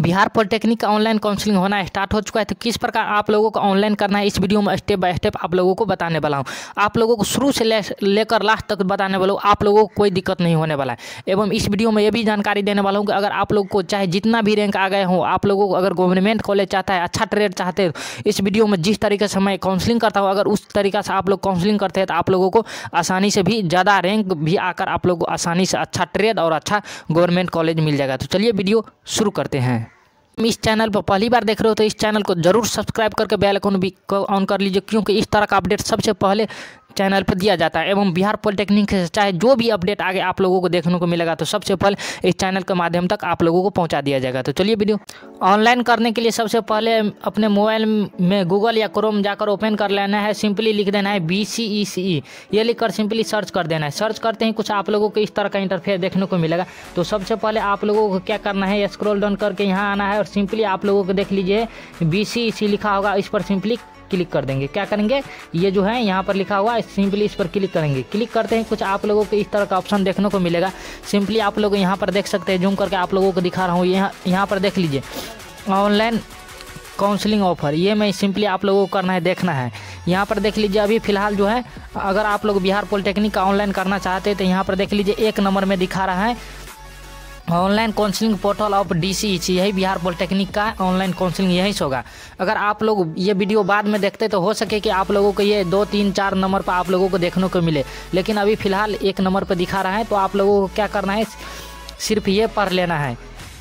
Bihar polytechnic का online counselling होना start हो चुका है तो किस प्रकार आप लोगों को ऑनलाइन करना है इस वीडियो में स्टेप बाय स्टेप आप लोगों को बताने वाला हूँ आप लोगों को शुरू से लेकर लास्ट तक बताने वाला हूँ आप लोगों को कोई दिक्कत नहीं होने वाला है एवं इस वीडियो में ये भी जानकारी देने वाला हूँ कि अगर आप लोग को चाहे जितना भी रैंक आ गए हों आप लोगों को अगर गवर्नमेंट कॉलेज चाहता है अच्छा ट्रेड चाहते हैं इस वीडियो में जिस तरीके से मैं काउंसलिंग करता हूँ अगर उस तरीका से आप लोग काउंसलिंग करते हैं तो आप लोगों को आसानी से भी ज़्यादा रैंक भी आकर आप लोग को आसानी से अच्छा ट्रेड और अच्छा गवर्नमेंट कॉलेज मिल जाएगा तो चलिए वीडियो शुरू करते हैं इस चैनल पर पहली बार देख रहे हो तो इस चैनल को जरूर सब्सक्राइब करके बेल आइकन भी ऑन कर लीजिए क्योंकि इस तरह का अपडेट सबसे पहले चैनल पर दिया जाता है एवं बिहार पॉलिटेक्निक से चाहे जो भी अपडेट आगे आप लोगों को देखने को मिलेगा तो सबसे पहले इस चैनल के माध्यम तक आप लोगों को पहुँचा दिया जाएगा तो चलिए वीडियो ऑनलाइन करने के लिए सबसे पहले अपने मोबाइल में गूगल या क्रोम जाकर ओपन कर लेना है सिंपली लिख देना है बी सी ई सी ई ये लिखकर सिंपली सर्च कर देना है सर्च करते ही कुछ आप लोगों को इस तरह का इंटरफेयर देखने को मिलेगा तो सबसे पहले आप लोगों को क्या करना है स्क्रॉल डाउन करके यहाँ आना है और सिंपली आप लोगों को देख लीजिए बी सी ई सी लिखा होगा इस पर सिंपली क्लिक कर देंगे क्या करेंगे ये जो है यहाँ पर लिखा हुआ है सिंपली इस पर क्लिक करेंगे क्लिक करते हैं कुछ आप लोगों को इस तरह का ऑप्शन देखने को मिलेगा सिंपली आप लोग यहाँ पर देख सकते हैं जूम करके आप लोगों को दिखा रहा हूँ यहाँ यहाँ पर देख लीजिए ऑनलाइन काउंसलिंग ऑफर ये मैं सिंपली आप लोगों को करना है देखना है यहाँ पर देख लीजिए अभी फिलहाल जो है अगर आप लोग बिहार पॉलिटेक्निक का ऑनलाइन करना चाहते हैं तो यहाँ पर देख लीजिए एक नंबर में दिखा रहा है online counselling portal of D C यही बिहार पॉलिटेक्निक का ऑनलाइन काउंसलिंग यहीं से होगा अगर आप लोग ये वीडियो बाद में देखते तो हो सके कि आप लोगों को ये दो तीन चार नंबर पर आप लोगों को देखने को मिले लेकिन अभी फ़िलहाल एक नंबर पर दिखा रहा है तो आप लोगों को क्या करना है सिर्फ ये पढ़ लेना है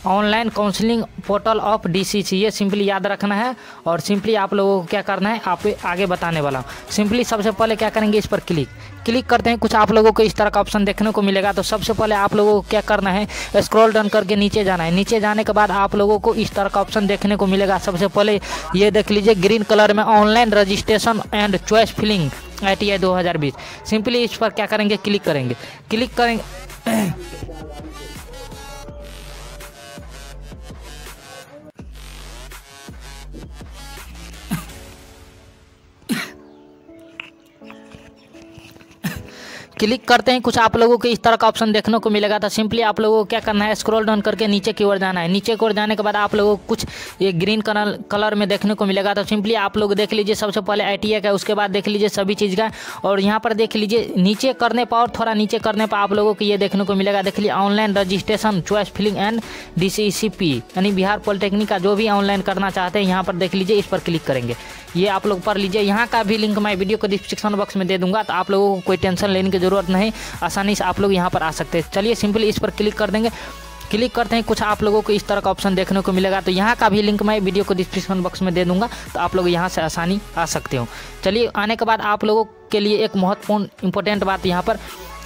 online counselling portal of DCC ये सिंपली याद रखना है और सिंपली आप लोगों को क्या करना है आप आगे बताने वाला हूँ सिंपली सबसे पहले क्या करेंगे इस पर क्लिक क्लिक करते हैं कुछ आप लोगों को इस तरह का ऑप्शन देखने को मिलेगा तो सबसे पहले आप लोगों को क्या करना है स्क्रॉल डन करके नीचे जाना है नीचे जाने के बाद आप लोगों को इस तरह का ऑप्शन देखने को मिलेगा सबसे पहले ये देख लीजिए ग्रीन कलर में online registration and choice filling I T I दो हज़ार बीस सिंपली इस पर क्या करेंगे क्लिक करेंगे क्लिक करेंगे क्लिक करते हैं कुछ आप लोगों को इस तरह का ऑप्शन देखने को मिलेगा तो सिंपली आप लोगों को क्या करना है स्क्रॉल डाउन करके नीचे की ओर जाना है नीचे की ओर जाने के बाद आप लोगों को कुछ ये ग्रीन कलर कलर में देखने को मिलेगा तो सिंपली आप लोग देख लीजिए सबसे पहले आई का उसके बाद देख लीजिए सभी चीज़ का और यहाँ पर देख लीजिए नीचे करने पर और थोड़ा नीचे करने पर आप लोगों को ये देखने को मिलेगा देख लीजिए online registration choice filling and D यानी बिहार पॉलिटेक्निक का जो भी ऑनलाइन करना चाहते हैं यहाँ पर देख लीजिए इस पर क्लिक करेंगे ये आप लोग पढ़ लीजिए यहाँ का भी लिंक मैं वीडियो को डिस्क्रिप्शन बॉक्स में दे दूंगा तो आप लोगों को कोई टेंशन लेने की ज़रूरत नहीं आसानी से आप लोग यहाँ पर आ सकते हैं चलिए सिंपली इस पर क्लिक कर देंगे क्लिक करते हैं कुछ आप लोगों को इस तरह का ऑप्शन देखने को मिलेगा तो यहाँ का भी लिंक मैं वीडियो को डिस्क्रिप्शन बॉक्स में दे दूंगा तो आप लोग यहाँ से आसानी आ सकते हो चलिए आने के बाद आप लोगों के लिए एक महत्वपूर्ण इंपॉर्टेंट बात यहाँ पर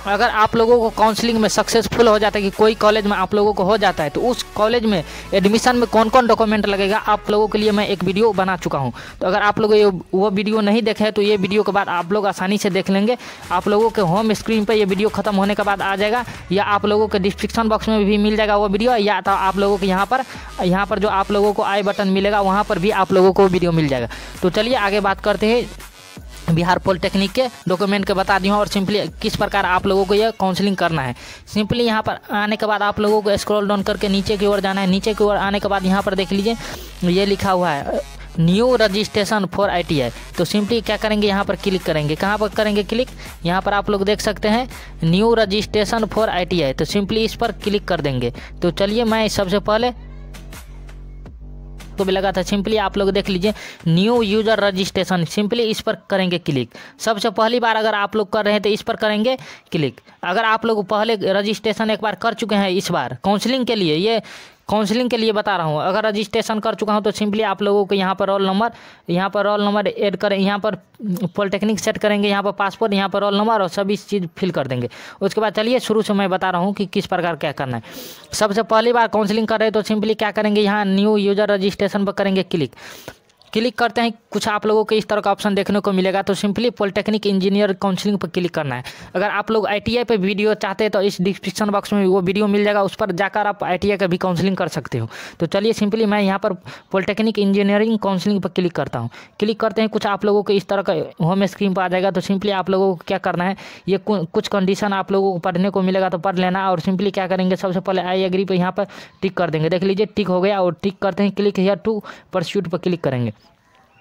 अगर आप लोगों को काउंसलिंग में सक्सेसफुल हो जाता है कि कोई कॉलेज में आप लोगों को हो जाता है तो उस कॉलेज में एडमिशन में कौन कौन डॉक्यूमेंट लगेगा आप लोगों के लिए मैं एक वीडियो बना चुका हूँ तो अगर आप लोग ये वो वीडियो नहीं देखे हैं तो ये वीडियो के बाद आप लोग आसानी से देख लेंगे आप लोगों के होम स्क्रीन पर यह वीडियो खत्म होने के बाद आ जाएगा या आप लोगों के डिस्क्रिप्शन बॉक्स में भी मिल जाएगा वो वीडियो या तो आप लोगों के यहाँ पर यहाँ पर जो आप लोगों को आई बटन मिलेगा वहाँ पर भी आप लोगों को वीडियो मिल जाएगा तो चलिए आगे बात करते हैं बिहार पॉलिटेक्निक के डॉक्यूमेंट के बता दिया और सिंपली किस प्रकार आप लोगों को यह काउंसलिंग करना है सिंपली यहाँ पर आने के बाद आप लोगों को स्क्रॉल डाउन करके नीचे की ओर जाना है नीचे की ओर आने के बाद यहाँ पर देख लीजिए ये लिखा हुआ है न्यू रजिस्ट्रेशन फॉर आई तो सिंपली क्या करेंगे यहाँ पर क्लिक करेंगे कहाँ पर करेंगे क्लिक यहाँ पर आप लोग देख सकते हैं न्यू रजिस्ट्रेशन फॉर आई तो सिंपली इस पर क्लिक कर देंगे तो चलिए मैं सबसे पहले आपको तो भी लगा था सिंपली आप लोग देख लीजिए न्यू यूजर रजिस्ट्रेशन सिंपली इस पर करेंगे क्लिक सबसे पहली बार अगर आप लोग कर रहे हैं तो इस पर करेंगे क्लिक अगर आप लोग पहले रजिस्ट्रेशन एक बार कर चुके हैं इस बार काउंसलिंग के लिए ये काउंसलिंग के लिए बता रहा हूँ अगर रजिस्ट्रेशन कर चुका हूँ तो सिंपली आप लोगों को यहाँ पर रोल नंबर यहाँ पर रोल नंबर एड करें यहाँ पर पॉलिटेक्निक हम्म, सेट करेंगे यहाँ पर पासपोर्ट यहाँ पर रोल नंबर और सभी चीज़ फिल कर देंगे उसके बाद चलिए शुरू से मैं बता रहा हूँ कि किस प्रकार क्या करना है सबसे पहली बार काउंसलिंग कर रहे तो सिंपली क्या करेंगे यहाँ न्यू यूजर रजिस्ट्रेशन पर करेंगे क्लिक क्लिक करते हैं कुछ आप लोगों को इस तरह का ऑप्शन देखने को मिलेगा तो सिंपली पॉलिटेक्निक इंजीनियर काउंसिलिंग पर क्लिक करना है अगर आप लोग आई पे वीडियो चाहते हैं तो इस डिस्क्रिप्शन बॉक्स में वो वीडियो मिल जाएगा उस पर जाकर आप आई का भी काउंसिलिंग कर सकते हो तो चलिए सिंपली मैं यहाँ पर पॉलिटेक्निक इंजीनियरिंग काउंसिलिंग पर क्लिक करता हूँ क्लिक करते हैं कुछ आप लोगों को इस तरह का होम स्क्रीन पर आ जाएगा तो सिंपली आप लोगों को क्या करना है ये कुछ कंडीशन आप लोगों को पढ़ने को मिलेगा तो पढ़ लेना और सिंपली क्या करेंगे सबसे पहले आई एग्री पर यहाँ पर टिक कर देंगे देख लीजिए टिक हो गया और टिक करते हैं क्लिक या टू परस्यूट पर क्लिक करेंगे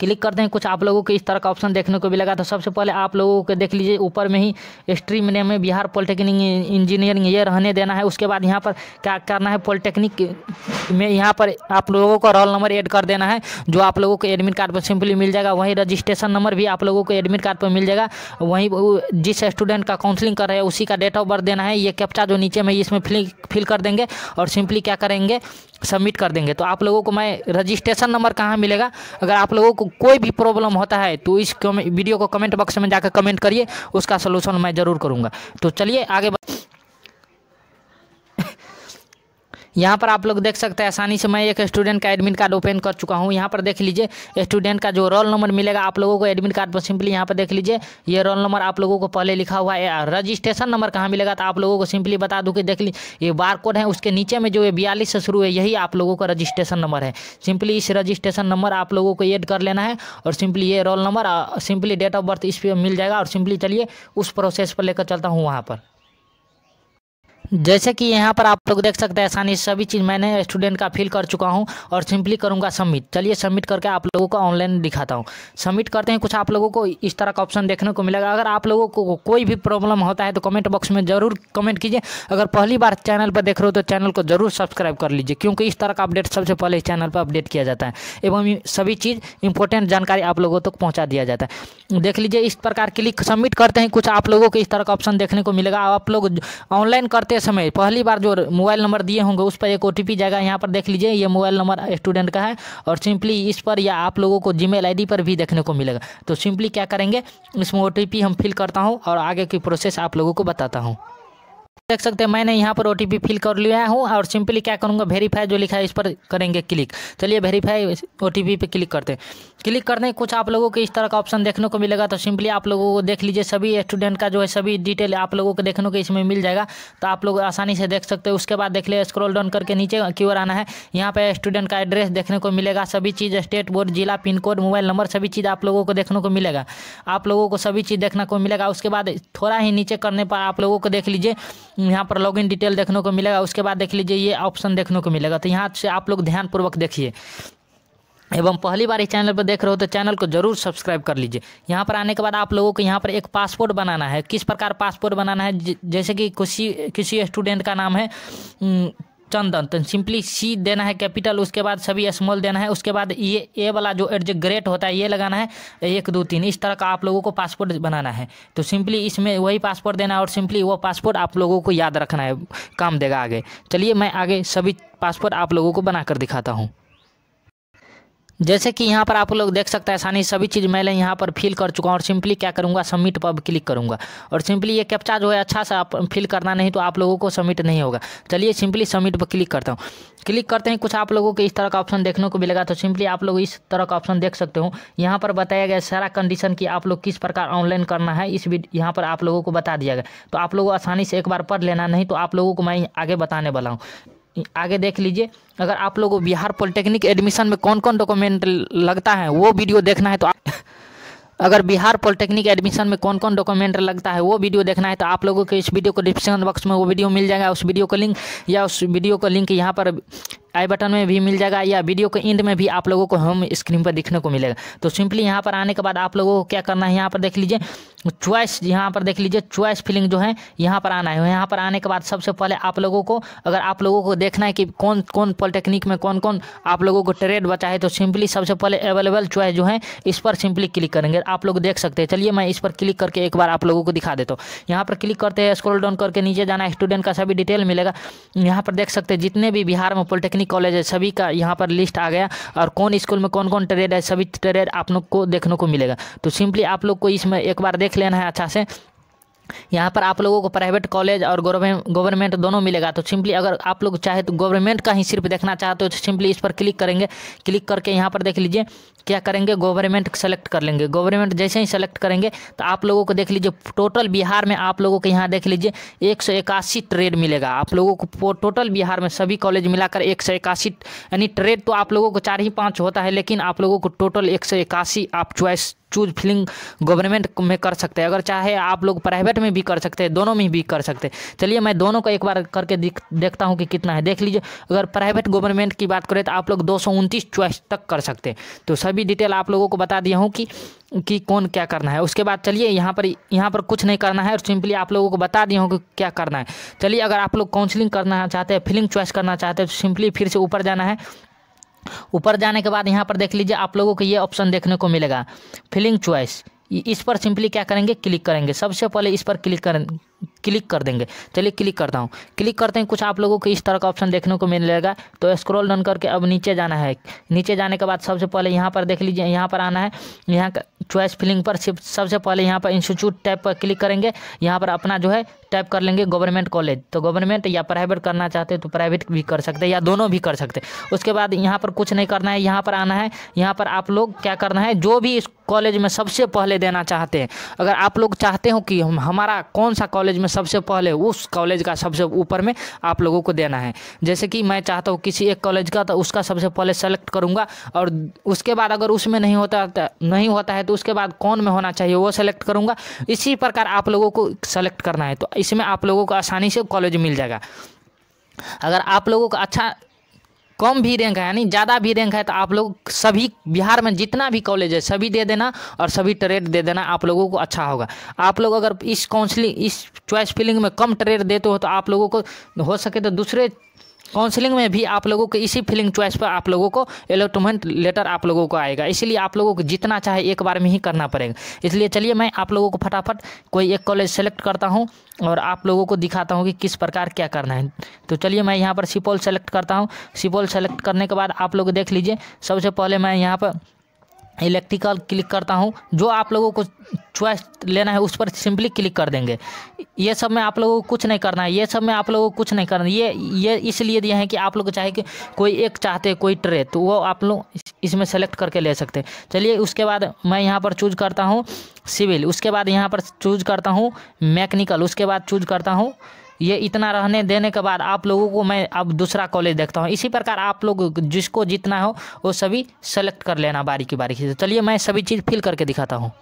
क्लिक करते हैं कुछ आप लोगों के इस तरह का ऑप्शन देखने को भी लगा तो सबसे पहले आप लोगों को देख लीजिए ऊपर में ही स्ट्रीम नेम में बिहार पॉलिटेक्निक इंजीनियरिंग ये रहने देना है उसके बाद यहाँ पर क्या करना है पॉलिटेक्निक में यहाँ पर आप लोगों को रोल नंबर एड कर देना है जो आप लोगों को एडमिट कार्ड पर सिंपली मिल जाएगा वहीं रजिस्ट्रेशन नंबर भी आप लोगों को एडमिट कार्ड पर मिल जाएगा वहीं जिस स्टूडेंट का काउंसलिंग कर रहे हैं उसी का डेट ऑफ बर्थ देना है ये कैप्चा जो नीचे में इसमें फिल फिल कर देंगे और सिंपली क्या करेंगे सबमिट कर देंगे तो आप लोगों को मैं रजिस्ट्रेशन नंबर कहाँ मिलेगा अगर आप लोगों को कोई भी प्रॉब्लम होता है तो इस वीडियो को कमेंट बॉक्स में जाकर कमेंट करिए उसका सोल्यूशन मैं ज़रूर करूँगा तो चलिए आगे यहाँ पर आप लोग देख सकते हैं आसानी से मैं एक स्टूडेंट का एडमिट कार्ड ओपन कर चुका हूँ यहाँ पर देख लीजिए स्टूडेंट का जो रोल नंबर मिलेगा आप लोगों को एडमिट कार्ड पर सिंपली यहाँ पर देख लीजिए ये रोल नंबर आप लोगों को पहले लिखा हुआ है रजिस्ट्रेशन नंबर कहाँ मिलेगा तो आप लोगों को सिंपली बता दूँ कि देख ली ये बार कोड है उसके नीचे में जो ये बयालीस से शुरू है यही आप लोगों का रजिस्ट्रेशन नंबर है सिंपली इस रजिस्ट्रेशन नंबर आप लोगों को एड कर लेना है और सिंपली ये roll number simply date of birth इस पर मिल जाएगा और सिंपली चलिए उस प्रोसेस पर लेकर चलता हूँ वहाँ पर जैसे कि यहाँ पर आप लोग देख सकते हैं आसानी से सभी चीज़ मैंने स्टूडेंट का फिल कर चुका हूँ और सिंपली करूँगा सबमिट चलिए सबमिट करके आप लोगों को ऑनलाइन दिखाता हूँ सबमिट करते हैं कुछ आप लोगों को इस तरह का ऑप्शन देखने को मिलेगा अगर आप लोगों को कोई भी प्रॉब्लम होता है तो कमेंट बॉक्स में ज़रूर कमेंट कीजिए अगर पहली बार चैनल पर देख रहे हो तो चैनल को ज़रूर सब्सक्राइब कर लीजिए क्योंकि इस तरह का अपडेट सबसे पहले इस चैनल पर अपडेट किया जाता है एवं सभी चीज़ इंपॉर्टेंट जानकारी आप लोगों तक पहुँचा दिया जाता है देख लीजिए इस प्रकार क्लिक सबमिट करते हैं कुछ आप लोगों को इस तरह का ऑप्शन देखने को मिलेगा आप लोग ऑनलाइन करते समय पहली बार जो मोबाइल नंबर दिए होंगे उस पर एक ओ जाएगा यहाँ पर देख लीजिए ये मोबाइल नंबर स्टूडेंट का है और सिंपली इस पर या आप लोगों को जी मेल पर भी देखने को मिलेगा तो सिंपली क्या करेंगे इसमें ओ हम फिल करता हूँ और आगे की प्रोसेस आप लोगों को बताता हूँ देख सकते हैं मैंने यहाँ पर ओ फिल कर लिया हूँ और सिंपली क्या करूँगा वेरीफाई जो लिखा है इस पर करेंगे क्लिक चलिए वेरीफाई ओ टी पे क्लिक करते हैं क्लिक करने कुछ आप लोगों को इस तरह का ऑप्शन देखने को मिलेगा तो सिंपली आप लोगों को देख लीजिए सभी स्टूडेंट का जो है सभी डिटेल आप लोगों को देखने को इसमें मिल जाएगा तो आप लोग आसानी से देख सकते हैं उसके बाद देख ले स्क्रॉल डाउन करके नीचे की आना है यहाँ पर स्टूडेंट का एड्रेस देखने को मिलेगा सभी चीज़ स्टेट बोर्ड जिला पिन कोड मोबाइल नंबर सभी चीज़ आप लोगों को देखने को मिलेगा आप लोगों को सभी चीज़ देखने को मिलेगा उसके बाद थोड़ा ही नीचे करने पर आप लोगों को देख लीजिए हम्म, यहाँ पर लॉग डिटेल देखने को मिलेगा उसके बाद देख लीजिए ये ऑप्शन देखने को मिलेगा तो यहाँ से आप लोग ध्यानपूर्वक देखिए एवं पहली बार इस चैनल पर देख रहे हो तो चैनल को जरूर सब्सक्राइब कर लीजिए यहाँ पर आने के बाद आप लोगों को यहाँ पर एक पासपोर्ट बनाना है किस प्रकार पासपोर्ट बनाना है जैसे कि किसी किसी स्टूडेंट का नाम है हम्म, चंदन तो सिंपली सी देना है कैपिटल उसके बाद सभी स्मॉल देना है उसके बाद ये ए वाला जो ग्रेट होता है ये लगाना है एक दो तीन इस तरह का आप लोगों को पासपोर्ट बनाना है तो सिंपली इसमें वही पासपोर्ट देना है और सिंपली वो पासपोर्ट आप लोगों को याद रखना है काम देगा आगे चलिए मैं आगे सभी पासपोर्ट आप लोगों को बनाकर दिखाता हूँ जैसे कि यहाँ पर आप लोग देख सकते हैं आसानी सभी चीज़ मैंने यहाँ पर फिल कर चुका हूँ और सिंपली क्या करूँगा सबमिट पर क्लिक करूँगा और सिंपली ये कैप्चा जो है अच्छा सा आप फिल करना नहीं तो आप लोगों को सबमिट नहीं होगा चलिए सिंपली सबमिट पर क्लिक करता हूँ क्लिक करते हैं कुछ आप लोगों को इस तरह का ऑप्शन देखने को मिलेगा तो सिंपली आप लोग इस तरह का ऑप्शन देख सकते हो यहाँ पर बताया गया सारा कंडीशन कि आप लोग किस प्रकार ऑनलाइन करना है इस यहाँ पर आप लोगों को बता दिया गया तो आप लोगों आसानी से एक बार पढ़ लेना नहीं तो आप लोगों को मैं आगे बताने वाला हूँ आगे देख लीजिए अगर आप लोगों को बिहार पॉलिटेक्निक एडमिशन में कौन कौन डॉक्यूमेंट लगता है वो वीडियो देखना है तो अगर बिहार पॉलिटेक्निक एडमिशन में कौन कौन डॉक्यूमेंट लगता है वो वीडियो देखना है तो आप लोगों को इस वीडियो को डिस्क्रिप्शन बॉक्स में वो वीडियो मिल जाएगा उस वीडियो का लिंक या उस वीडियो का लिंक यहाँ पर आई बटन में भी मिल जाएगा या वीडियो के एंड में भी आप लोगों को होम स्क्रीन पर दिखने को मिलेगा तो सिंपली यहाँ पर आने के बाद आप लोगों को क्या करना है यहाँ पर देख लीजिए चॉइस यहाँ पर देख लीजिए चॉइस फिलिंग जो है यहाँ पर आना है यहाँ पर आने के बाद सबसे पहले आप लोगों को अगर आप लोगों को देखना है कि कौन कौन पॉलिटेक्निक में कौन कौन आप लोगों को ट्रेड बचा है तो सिंपली सबसे पहले अवेलेबल चॉइस जो है इस पर सिंपली क्लिक करेंगे आप लोग देख सकते हैं चलिए मैं इस पर क्लिक करके एक बार आप लोगों को दिखा देता हूँ यहाँ पर क्लिक करते हैं स्क्रोल डाउन करके नीचे जाना स्टूडेंट का सभी डिटेल मिलेगा यहाँ पर देख सकते हैं जितने भी बिहार में पॉलिटेक्निक टेक्निक कॉलेज है सभी का यहाँ पर लिस्ट आ गया और कौन स्कूल में कौन कौन ट्रेड है सभी ट्रेड आप लोग को देखने को मिलेगा तो सिंपली आप लोग को इसमें एक बार देख लेना है अच्छा से यहाँ पर आप लोगों को प्राइवेट कॉलेज और गवर्नमेंट दोनों मिलेगा तो सिंपली अगर आप लोग चाहे तो गवर्नमेंट का ही सिर्फ देखना चाहते हो तो सिंपली इस पर क्लिक करेंगे क्लिक करके यहाँ पर देख लीजिए क्या करेंगे गवर्नमेंट सेलेक्ट कर लेंगे गवर्नमेंट जैसे ही सेलेक्ट करेंगे तो आप लोगों को देख लीजिए टोटल बिहार में आप लोगों को यहाँ देख लीजिए एक सौ इक्यासी ट्रेड मिलेगा आप लोगों को टोटल बिहार में सभी कॉलेज मिलाकर एक सौ इक्यासी यानी ट्रेड तो आप लोगों को चार ही पाँच होता है लेकिन आप लोगों को टोटल एक सौ इक्यासी आप चॉइस चूज फिलिंग गवर्नमेंट में कर सकते हैं अगर चाहे आप लोग प्राइवेट शॉर्ट में भी कर सकते हैं दोनों में भी कर सकते हैं चलिए मैं दोनों को एक बार करके देखता हूँ कि कितना है देख लीजिए अगर प्राइवेट गवर्नमेंट की बात करें तो आप लोग दो चॉइस तक कर सकते हैं तो सभी डिटेल आप लोगों को बता दिया हूँ कि कि कौन क्या करना है उसके बाद चलिए यहाँ पर यहाँ पर कुछ नहीं करना है और सिंपली आप लोगों को बता दिया हूँ कि क्या करना है चलिए अगर आप लोग काउंसलिंग करना चाहते हैं फिलिंग चॉइस करना चाहते हैं तो सिंपली फिर से ऊपर जाना है ऊपर जाने के बाद यहाँ पर देख लीजिए आप लोगों को ये ऑप्शन देखने को मिलेगा फिलिंग चॉइस इस पर सिंपली क्या करेंगे क्लिक करेंगे सबसे पहले इस पर क्लिक करें क्लिक कर देंगे चलिए क्लिक करता हूँ क्लिक करते हैं कुछ आप लोगों को इस तरह का ऑप्शन देखने को मिलेगा तो स्क्रॉल डन करके अब नीचे जाना है नीचे जाने के बाद सबसे पहले यहाँ पर देख लीजिए यहाँ पर आना है यहाँ का चॉइस फिलिंग पर सिर्फ सबसे पहले यहाँ पर इंस्टीट्यूट टाइप पर क्लिक करेंगे यहाँ पर अपना जो है टाइप कर लेंगे गवर्नमेंट कॉलेज तो गवर्नमेंट या प्राइवेट करना चाहते हैं तो प्राइवेट भी कर सकते हैं या दोनों भी कर सकते हैं उसके बाद यहाँ पर कुछ नहीं करना है यहाँ पर आना है यहाँ पर आप लोग क्या करना है जो भी इस कॉलेज में सबसे पहले देना चाहते हैं अगर आप लोग चाहते हो कि हमारा कौन सा कॉलेज कॉलेज में सबसे पहले उस कॉलेज का सबसे ऊपर में आप लोगों को देना है जैसे कि मैं चाहता हूँ किसी एक कॉलेज का तो उसका सबसे पहले सेलेक्ट करूँगा और उसके बाद अगर उसमें नहीं होता तो नहीं होता है तो उसके बाद कौन में होना चाहिए वो सेलेक्ट करूँगा इसी प्रकार आप लोगों को सेलेक्ट करना है तो इसमें आप लोगों को आसानी से कॉलेज मिल जाएगा अगर आप लोगों को अच्छा कम भी रैंक है यानी ज़्यादा भी रैंक है तो आप लोग सभी बिहार में जितना भी कॉलेज है सभी दे देना और सभी ट्रेड दे देना आप लोगों को अच्छा होगा आप लोग अगर इस काउंसलिंग इस चॉइस फिलिंग में कम ट्रेड देते हो तो आप लोगों को हो सके तो दूसरे काउंसलिंग में भी आप लोगों को इसी फीलिंग चॉइस पर आप लोगों को एलोटमेंट लेटर आप लोगों को आएगा इसीलिए आप लोगों को जितना चाहे एक बार में ही करना पड़ेगा इसलिए चलिए मैं आप लोगों को फटाफट कोई एक कॉलेज सेलेक्ट करता हूँ और आप लोगों को दिखाता हूँ कि किस प्रकार क्या करना है तो चलिए मैं यहाँ पर सिपोल सेलेक्ट करता हूँ सिपोल सेलेक्ट करने के बाद आप लोग देख लीजिए सबसे पहले मैं यहाँ पर इलेक्ट्रिकल क्लिक करता हूँ जो आप लोगों को चॉइस लेना है उस पर सिंपली क्लिक कर देंगे ये सब में आप लोगों को कुछ नहीं करना है ये सब में आप लोगों को कुछ नहीं करना ये ये इसलिए दिया है कि आप लोग चाहे कि कोई एक चाहते कोई ट्रे तो वो आप लोग इसमें सेलेक्ट करके ले सकते हैं चलिए उसके बाद मैं यहाँ पर चूज करता हूँ सिविल उसके बाद यहाँ पर चूज करता हूँ मैकेनिकल उसके बाद चूज करता हूँ ये इतना रहने देने के बाद आप लोगों को मैं अब दूसरा कॉलेज देखता हूँ इसी प्रकार आप लोग जिसको जितना हो वो सभी सेलेक्ट कर लेना बारीकी बारीक से चलिए मैं सभी चीज़ फिल करके दिखाता हूँ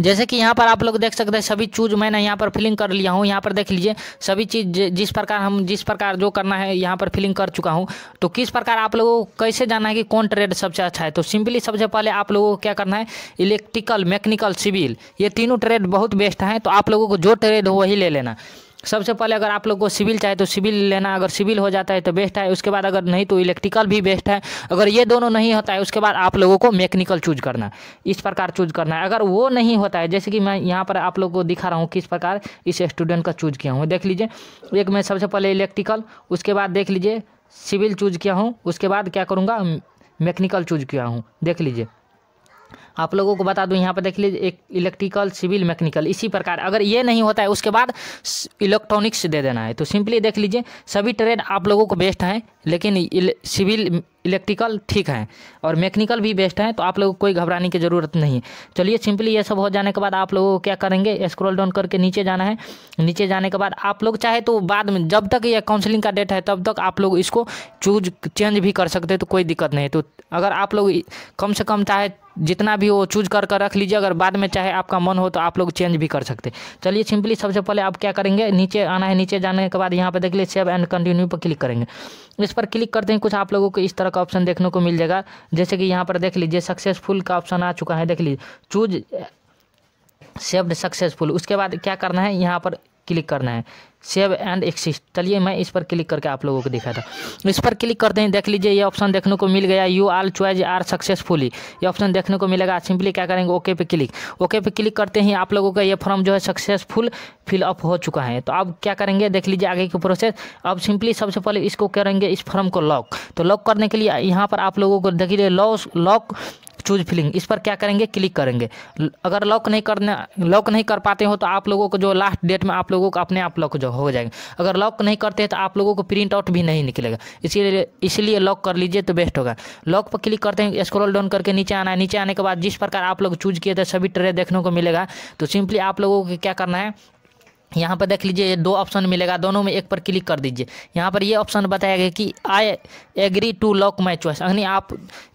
जैसे कि यहाँ पर आप लोग देख सकते हैं सभी चूज मैंने यहाँ पर फिलिंग कर लिया हूँ यहाँ पर देख लीजिए सभी चीज़ जिस प्रकार हम जिस प्रकार जो करना है यहाँ पर फिलिंग कर चुका हूँ तो किस प्रकार आप लोगों को कैसे जाना है कि कौन ट्रेड सबसे अच्छा है तो सिंपली सबसे पहले आप लोगों को क्या करना है इलेक्ट्रिकल मैकेनिकल सिविल ये तीनों ट्रेड बहुत बेस्ट हैं तो आप लोगों को जो ट्रेड हो वही ले लेना सबसे पहले अगर आप लोग को सिविल चाहे तो सिविल लेना अगर सिविल हो जाता है तो बेस्ट है उसके बाद अगर नहीं तो इलेक्ट्रिकल भी बेस्ट है अगर ये दोनों नहीं होता है उसके बाद आप लोगों को मैकेनिकल चूज करना है इस प्रकार चूज करना है अगर वो नहीं होता है जैसे कि मैं यहाँ पर आप लोग को दिखा रहा हूँ किस प्रकार इस स्टूडेंट का चूज किया हूँ देख लीजिए एक मैं सबसे पहले इलेक्ट्रिकल उसके बाद देख लीजिए सिविल चूज किया हूँ उसके बाद क्या करूँगा मैकेनिकल चूज किया हूँ देख लीजिए आप लोगों को बता दूं यहाँ पर देख लीजिए एक इलेक्ट्रिकल सिविल मैकेनिकल इसी प्रकार अगर ये नहीं होता है उसके बाद इलेक्ट्रॉनिक्स दे देना है तो सिंपली देख लीजिए सभी ट्रेड आप लोगों को बेस्ट हैं लेकिन सिविल इलेक्ट्रिकल ठीक है और मैकेनिकल भी बेस्ट है तो आप लोगों को कोई घबराने की ज़रूरत नहीं है चलिए सिंपली ये सब हो जाने के बाद आप लोगों को क्या करेंगे स्क्रॉल डाउन करके नीचे जाना है नीचे जाने के बाद आप लोग चाहे तो बाद में जब तक ये काउंसलिंग का डेट है तब तक आप लोग इसको चूज चेंज भी कर सकते तो कोई दिक्कत नहीं तो अगर आप लोग कम से कम चाहे जितना भी हो चूज कर कर रख लीजिए अगर बाद में चाहे आपका मन हो तो आप लोग चेंज भी कर सकते चलिए सिंपली सबसे पहले आप क्या करेंगे नीचे आना है नीचे जाने के बाद यहाँ पे देख लीजिए सेव एंड कंटिन्यू पर क्लिक करेंगे इस पर क्लिक करते हैं कुछ आप लोगों को इस तरह का ऑप्शन देखने को मिल जाएगा जैसे कि यहाँ पर देख लीजिए सक्सेसफुल का ऑप्शन आ चुका है देख लीजिए चूज सेव्ड सक्सेसफुल उसके बाद क्या करना है यहाँ पर क्लिक करना है सेव एंड एक्सिस्ट चलिए मैं इस पर क्लिक करके आप लोगों को दिखा था इस पर क्लिक करते हैं देख लीजिए ये ऑप्शन देखने को मिल गया you all choice are successfully ये ऑप्शन देखने को मिलेगा सिंपली क्या करेंगे ओके पे क्लिक ओके पे क्लिक करते ही आप लोगों का ये फॉर्म जो है सक्सेसफुल फिलअप हो चुका है तो अब क्या करेंगे देख लीजिए आगे की प्रोसेस अब सिंपली सबसे पहले इसको करेंगे इस फॉर्म को लॉक तो लॉक करने के लिए यहाँ पर आप लोगों को देखिए लॉस लॉक चूज फिलिंग इस पर क्या करेंगे क्लिक करेंगे अगर लॉक नहीं करने लॉक नहीं कर पाते हो तो आप लोगों को जो लास्ट डेट में आप लोगों को अपने आप लॉक जो हो जाएंगे अगर लॉक नहीं करते हैं तो आप लोगों को प्रिंट आउट भी नहीं निकलेगा इसीलिए इसलिए लॉक कर लीजिए तो बेस्ट होगा लॉक पर क्लिक करते हैं स्क्रॉल डाउन करके नीचे आना है नीचे आने के बाद जिस प्रकार आप लोग चूज किए थे सभी ट्रे देखने को मिलेगा तो सिंपली आप लोगों को क्या करना है यहाँ पर देख लीजिए दो ऑप्शन मिलेगा दोनों में एक पर क्लिक कर दीजिए यहाँ पर ये ऑप्शन बताया गया कि I agree to lock my choice यानी आप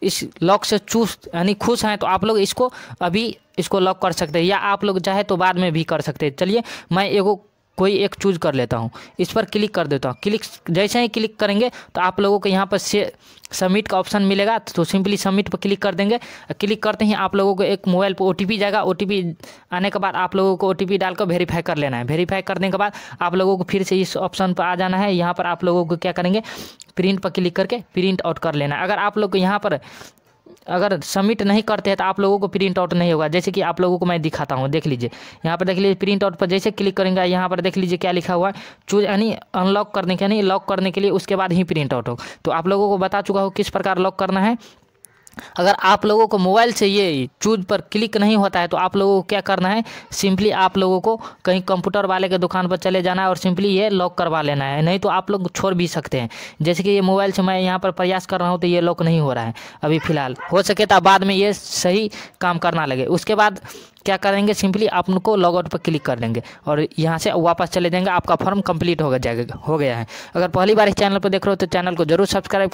इस लॉक से चूस यानी खुश हैं तो आप लोग इसको अभी इसको लॉक कर सकते हैं या आप लोग चाहे तो बाद में भी कर सकते हैं चलिए मैं एगो कोई एक चूज कर लेता हूँ इस पर क्लिक कर देता हूँ क्लिक जैसे ही क्लिक करेंगे तो आप लोगों को यहाँ पर से सबमिट का ऑप्शन मिलेगा तो सिंपली सबमिट पर क्लिक कर देंगे क्लिक करते ही आप लोगों को एक मोबाइल पर ओ जाएगा ओ आने के बाद आप लोगों को ओ डालकर वेरीफाई कर लेना है वेरीफाई करने के बाद आप लोगों को फिर से इस ऑप्शन पर आ जाना है यहाँ पर आप लोगों को क्या करेंगे प्रिंट पर क्लिक करके प्रिंट आउट कर लेना अगर आप लोग यहाँ पर अगर सबमिट नहीं करते हैं तो आप लोगों को प्रिंट आउट नहीं होगा जैसे कि आप लोगों को मैं दिखाता हूँ देख लीजिए यहाँ पर देख लीजिए प्रिंट आउट पर जैसे क्लिक करेंगे यहाँ पर देख लीजिए क्या लिखा हुआ है चूज यानी अनलॉक करने के यानी लॉक करने के लिए उसके बाद ही प्रिंट आउट हो तो आप लोगों को बता चुका हो किस प्रकार लॉक करना है अगर आप लोगों को मोबाइल से ये चूज पर क्लिक नहीं होता है तो आप लोगों को क्या करना है सिंपली आप लोगों को कहीं कंप्यूटर वाले के दुकान पर चले जाना है और सिंपली ये लॉक करवा लेना है नहीं तो आप लोग छोड़ भी सकते हैं जैसे कि ये मोबाइल से मैं यहाँ पर प्रयास कर रहा हूँ तो ये लॉक नहीं हो रहा है अभी फ़िलहाल हो सके तो बाद में ये सही काम करना लगे उसके बाद क्या करेंगे सिंपली आप उनको लॉगआउट पर क्लिक कर देंगे और यहाँ से वापस चले जाएंगे आपका फॉर्म कंप्लीट हो गया हो गया है अगर पहली बार इस चैनल पर देख रहे हो तो चैनल को जरूर सब्सक्राइब